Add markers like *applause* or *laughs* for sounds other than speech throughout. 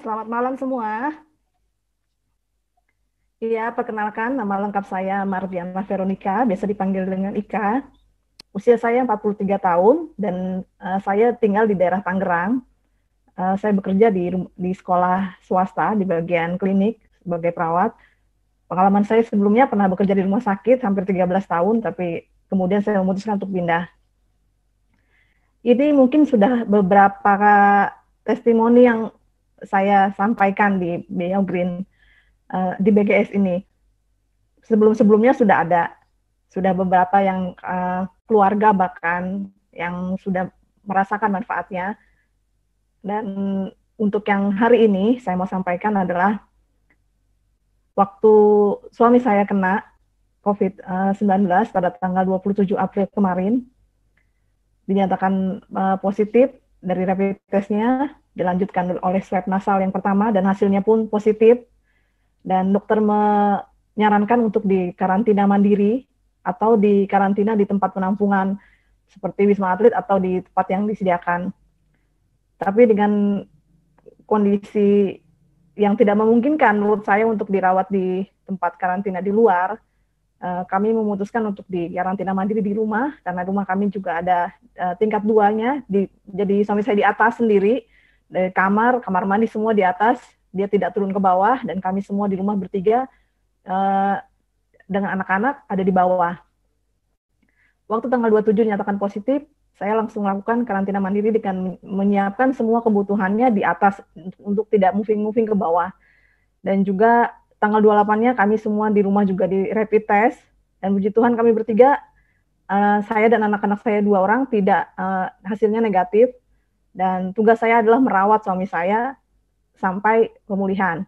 selamat malam semua. Iya, perkenalkan nama lengkap saya Marbiana Veronica, biasa dipanggil dengan Ika. Usia saya 43 tahun dan uh, saya tinggal di daerah Tangerang. Uh, saya bekerja di di sekolah swasta di bagian klinik sebagai perawat. Pengalaman saya sebelumnya pernah bekerja di rumah sakit hampir 13 tahun tapi kemudian saya memutuskan untuk pindah. Ini mungkin sudah beberapa testimoni yang saya sampaikan di Beyond Green uh, di BGS ini. Sebelum-sebelumnya sudah ada, sudah beberapa yang uh, keluarga bahkan yang sudah merasakan manfaatnya. Dan untuk yang hari ini saya mau sampaikan adalah waktu suami saya kena COVID-19 eh, pada tanggal 27 April kemarin, dinyatakan uh, positif dari rapid testnya, dilanjutkan oleh swab nasal yang pertama dan hasilnya pun positif dan dokter menyarankan untuk di karantina mandiri atau di karantina di tempat penampungan seperti wisma atlet atau di tempat yang disediakan. Tapi dengan kondisi yang tidak memungkinkan menurut saya untuk dirawat di tempat karantina di luar, eh, kami memutuskan untuk di karantina mandiri di rumah karena rumah kami juga ada eh, tingkat duanya, di, jadi suami saya di atas sendiri dari kamar, kamar mandi semua di atas, dia tidak turun ke bawah dan kami semua di rumah bertiga uh, dengan anak-anak ada di bawah. Waktu tanggal 27 dinyatakan positif, saya langsung melakukan karantina mandiri dengan menyiapkan semua kebutuhannya di atas untuk tidak moving-moving ke bawah. Dan juga tanggal 28-nya kami semua di rumah juga di rapid test. Dan puji Tuhan kami bertiga, uh, saya dan anak-anak saya dua orang tidak uh, hasilnya negatif. Dan tugas saya adalah merawat suami saya sampai pemulihan.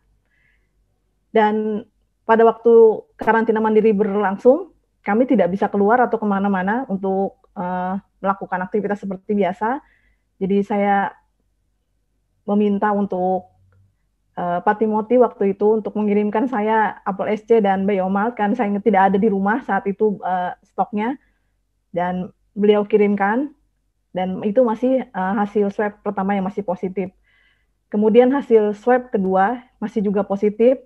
Dan pada waktu karantina mandiri berlangsung, kami tidak bisa keluar atau kemana-mana untuk uh, melakukan aktivitas seperti biasa. Jadi saya meminta untuk uh, eh, Patimoti waktu itu untuk mengirimkan saya apel SC dan Bayomal kan saya tidak ada di rumah saat itu uh, stoknya dan beliau kirimkan dan itu masih uh, hasil swab pertama yang masih positif. Kemudian hasil swab kedua masih juga positif.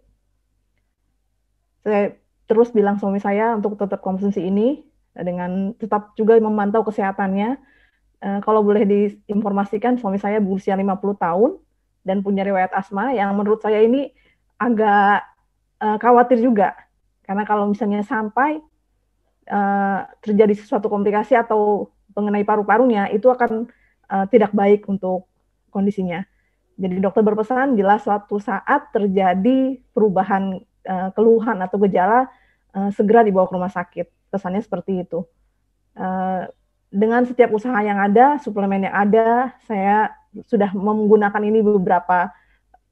Saya terus bilang suami saya untuk tetap konsumsi ini dengan tetap juga memantau kesehatannya. Uh, kalau boleh diinformasikan suami saya berusia 50 tahun dan punya riwayat asma yang menurut saya ini agak uh, khawatir juga. Karena kalau misalnya sampai uh, terjadi sesuatu komplikasi atau mengenai paru-parunya itu akan uh, tidak baik untuk kondisinya. Jadi dokter berpesan bila suatu saat terjadi perubahan uh, keluhan atau gejala uh, segera dibawa ke rumah sakit. Pesannya seperti itu. Uh, dengan setiap usaha yang ada, suplemen yang ada, saya sudah menggunakan ini beberapa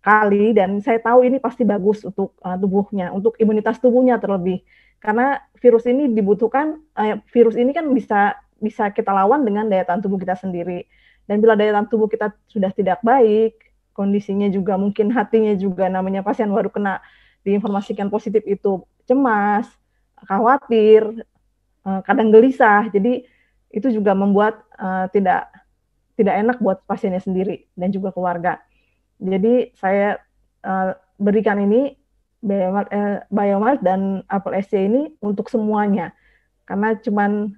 kali dan saya tahu ini pasti bagus untuk uh, tubuhnya, untuk imunitas tubuhnya terlebih. Karena virus ini dibutuhkan, uh, virus ini kan bisa bisa kita lawan dengan daya tahan tubuh kita sendiri. Dan bila daya tahan tubuh kita sudah tidak baik, kondisinya juga mungkin hatinya juga namanya pasien baru kena diinformasikan positif itu cemas, khawatir, eh, kadang gelisah. Jadi itu juga membuat uh, tidak tidak enak buat pasiennya sendiri dan juga keluarga. Jadi saya uh, berikan ini Biomark, eh, dan Apple SC ini untuk semuanya. Karena cuman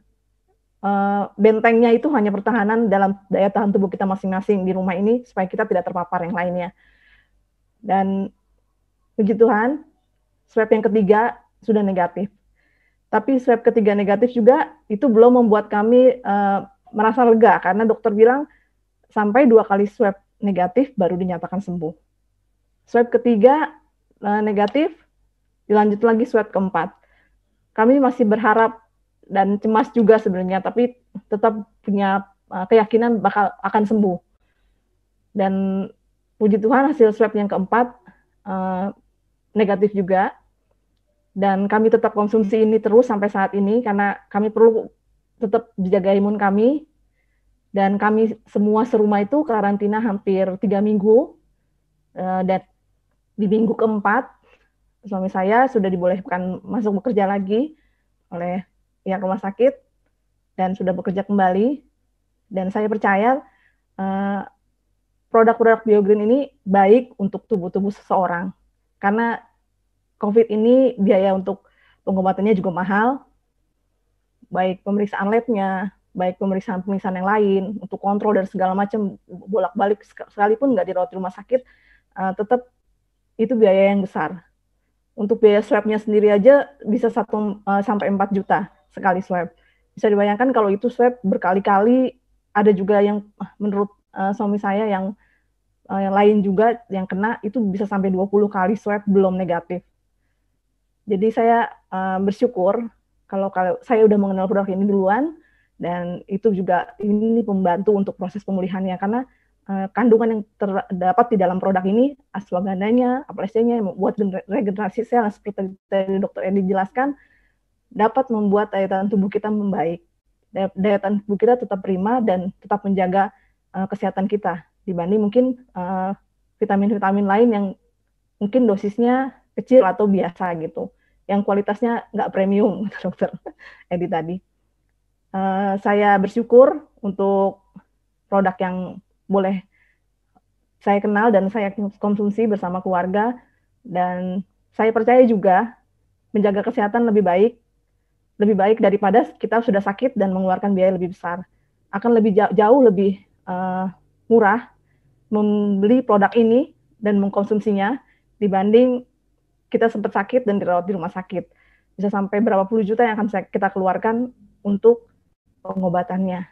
Eh, bentengnya itu hanya pertahanan dalam daya tahan tubuh kita masing-masing di rumah ini supaya kita tidak terpapar yang lainnya. Dan puji Tuhan, swab yang ketiga sudah negatif. Tapi swab ketiga negatif juga itu belum membuat kami uh, merasa lega karena dokter bilang sampai dua kali swab negatif baru dinyatakan sembuh. Swab ketiga uh, negatif, dilanjut lagi swab keempat. Kami masih berharap dan cemas juga sebenarnya tapi tetap punya uh, keyakinan bakal akan sembuh dan puji Tuhan hasil swab yang keempat uh, negatif juga dan kami tetap konsumsi ini terus sampai saat ini karena kami perlu tetap menjaga imun kami dan kami semua serumah itu karantina hampir tiga minggu uh, dan di minggu keempat suami saya sudah dibolehkan masuk bekerja lagi oleh pihak rumah sakit dan sudah bekerja kembali. Dan saya percaya produk eh, produk-produk Biogreen ini baik untuk tubuh-tubuh seseorang karena COVID ini biaya untuk pengobatannya juga mahal, baik pemeriksaan labnya, baik pemeriksaan-pemeriksaan yang lain untuk kontrol dan segala macam bolak-balik sekalipun nggak dirawat di rumah sakit, uh, tetap itu biaya yang besar. Untuk biaya swabnya sendiri aja bisa 1 uh, eh, sampai 4 juta sekali swab. Bisa dibayangkan kalau itu swab berkali-kali, ada juga yang menurut uh, suami saya yang uh, yang lain juga yang kena itu bisa sampai 20 kali swab belum negatif. Jadi saya uh, bersyukur kalau kalau saya udah mengenal produk ini duluan dan itu juga ini pembantu untuk proses pemulihannya karena uh, kandungan yang terdapat di dalam produk ini aswagandanya, apelesinya yang membuat regenerasi sel seperti tadi dokter Edi jelaskan dapat membuat daya tahan tubuh kita membaik. Daya, daya tahan tubuh kita tetap prima dan tetap menjaga uh, kesehatan kita dibanding mungkin vitamin eh, vitamin-vitamin lain yang mungkin dosisnya kecil atau biasa gitu. Yang kualitasnya nggak premium, *laughs* dokter Edi tadi. Uh, saya bersyukur untuk produk yang boleh saya kenal dan saya konsumsi bersama keluarga dan saya percaya juga menjaga kesehatan lebih baik lebih baik daripada kita sudah sakit dan mengeluarkan biaya lebih besar. Akan lebih jauh, jauh lebih uh, murah membeli produk ini dan mengkonsumsinya dibanding kita sempat sakit dan dirawat di rumah sakit. Bisa sampai berapa puluh juta yang akan kita keluarkan untuk pengobatannya.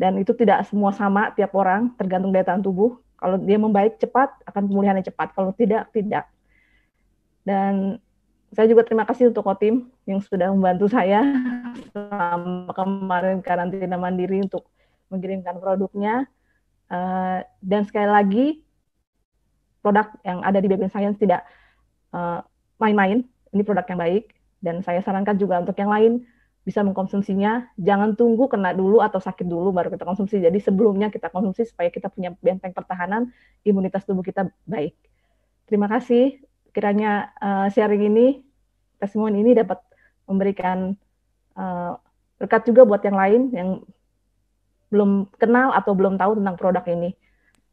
Dan itu tidak semua sama tiap orang, tergantung daya tahan tubuh. Kalau dia membaik cepat, akan pemulihannya cepat. Kalau tidak, tidak. Dan saya juga terima kasih untuk Kotim yang sudah membantu saya selama kemarin karantina mandiri untuk mengirimkan produknya. Uh, dan sekali lagi, produk yang ada di BBM Science tidak eh, main-main. Uh, Ini produk yang baik. Dan saya sarankan juga untuk yang lain bisa mengkonsumsinya. Jangan tunggu kena dulu atau sakit dulu baru kita konsumsi. Jadi sebelumnya kita konsumsi supaya kita punya benteng pertahanan, imunitas tubuh kita baik. Terima kasih. Kiranya uh, sharing ini, testimoni ini dapat memberikan uh, berkat juga buat yang lain yang belum kenal atau belum tahu tentang produk ini.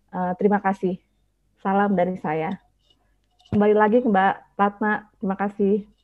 Uh, terima kasih. Salam dari saya. Kembali lagi ke Mbak Ratna. Terima kasih.